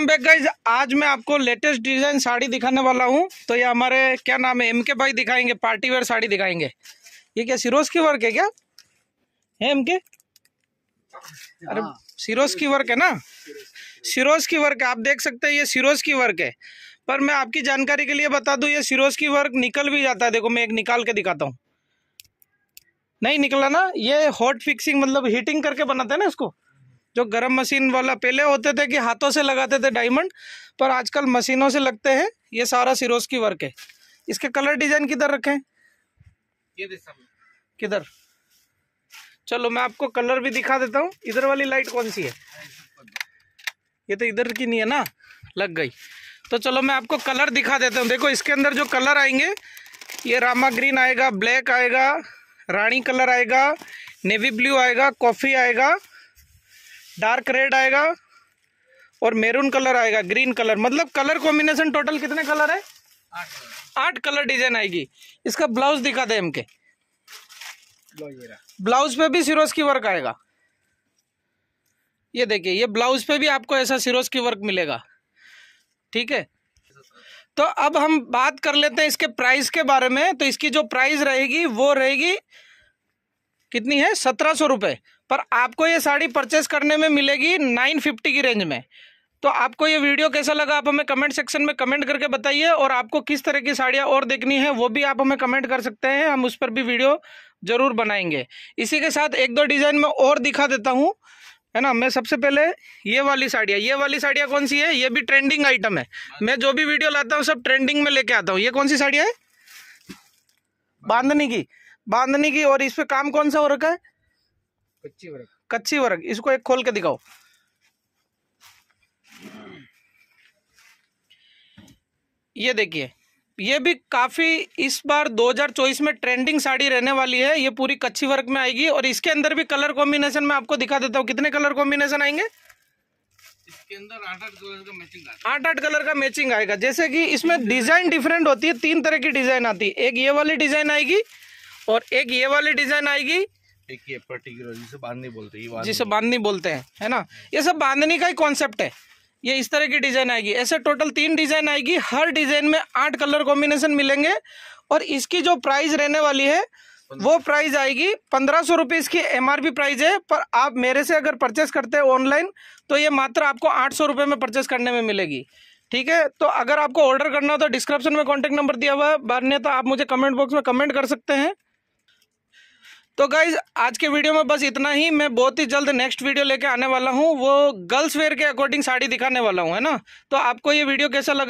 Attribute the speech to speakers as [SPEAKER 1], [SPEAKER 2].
[SPEAKER 1] welcome back guys आज मैं आपको लेटेस्ट डिजाइन साड़ी दिखाने वाला हूँ तो ये हमारे क्या नाम है एम के भाई दिखाएंगे पार्टी वेयर साड़ी दिखाएंगे ये क्या सिरोज की वर्क है क्या है एम के अरे सिरोज की वर्क है ना सिरोज की वर्क है आप देख सकते हैं ये सिरोज की वर्क है पर मैं आपकी जानकारी के लिए बता दू ये सिरोज की वर्क निकल भी जाता है देखो मैं एक निकाल के दिखाता हूँ नहीं निकला ना ये हॉट फिक्सिंग मतलब हीटिंग करके बनाते हैं ना इसको जो गरम मशीन वाला पहले होते थे कि हाथों से लगाते थे डायमंड पर आजकल मशीनों से लगते हैं ये सारा सिरोज की वर्क है इसके कलर डिजाइन किधर रखें ये किधर चलो मैं आपको कलर भी दिखा देता हूँ इधर वाली लाइट कौन सी है ये तो इधर की नहीं है ना लग गई तो चलो मैं आपको कलर दिखा देता हूँ देखो इसके अंदर जो कलर आएंगे ये रामा ग्रीन आएगा ब्लैक आएगा रानी कलर आएगा नेवी ब्लू आएगा कॉफ़ी आएगा डार्क रेड आएगा और मेरून कलर आएगा ग्रीन कलर मतलब कलर कॉम्बिनेशन टोटल कितने कलर है आठ कलर डिजाइन आएगी इसका ब्लाउज दिखा दे हमके ब्लाउज पे भी सिरोज की वर्क आएगा ये देखिए ये ब्लाउज पे भी आपको ऐसा सिरोज की वर्क मिलेगा ठीक है तो अब हम बात कर लेते हैं इसके प्राइस के बारे में तो इसकी जो प्राइस रहेगी वो रहेगी कितनी है सत्रह सौ रुपये पर आपको ये साड़ी परचेस करने में मिलेगी नाइन फिफ्टी की रेंज में तो आपको ये वीडियो कैसा लगा आप हमें कमेंट सेक्शन में कमेंट करके बताइए और आपको किस तरह की साड़ियाँ और देखनी है वो भी आप हमें कमेंट कर सकते हैं हम उस पर भी वीडियो ज़रूर बनाएंगे इसी के साथ एक दो डिज़ाइन में और दिखा देता हूँ है ना मैं सबसे पहले ये वाली साड़ियाँ ये वाली साड़ियाँ कौन सी है ये भी ट्रेंडिंग आइटम है मैं जो भी वीडियो लाता हूँ सब ट्रेंडिंग में लेके आता हूँ ये कौन सी साड़ियाँ है बांधनी की बांधने की और इस पे काम कौन सा हो रखा है कच्ची वर्ग कच्ची वर्ग इसको एक खोल के दिखाओ ये देखिए ये भी काफ़ी इस बार 2024 में ट्रेंडिंग साड़ी रहने वाली है ये पूरी कच्ची वर्क में आएगी और इसके अंदर भी कलर कॉम्बिनेशन में आपको दिखा देता हूँ कितने कलर कॉम्बिनेशन आएंगे इसके अंदर आठ आठ कलर का मैचिंग आठ आठ कलर का मैचिंग आएगा जैसे कि इसमें डिजाइन डिफरेंट होती है तीन तरह की डिजाइन आती है एक ये वाली डिजाइन आएगी और एक ये वाली डिजाइन आएगी एक ये पर्टिकुलर जिसे बांधनी बोलते हैं जिसे बांधनी बोलते हैं है ना ये सब बांधनी का ही कॉन्सेप्ट है ये इस तरह की डिजाइन आएगी ऐसे टोटल तीन डिजाइन आएगी हर डिजाइन में आठ कलर कॉम्बिनेशन मिलेंगे और इसकी जो प्राइस रहने वाली है वो प्राइस आएगी पंद्रह सौ रुपये इसकी एमआरपी प्राइस है पर आप मेरे से अगर परचेस करते हैं ऑनलाइन तो ये मात्र आपको आठ सौ रुपये में परचेस करने में मिलेगी ठीक है तो अगर आपको ऑर्डर करना हो तो डिस्क्रिप्शन में कॉन्टैक्ट नंबर दिया हुआ है तो आप मुझे कमेंट बॉक्स में कमेंट कर सकते हैं तो गाइज आज के वीडियो में बस इतना ही मैं बहुत ही जल्द नेक्स्ट वीडियो लेके आने वाला हूँ वो गर्ल्स वेयर के अकॉर्डिंग साड़ी दिखाने वाला हूँ है ना तो आपको ये वीडियो कैसा लगा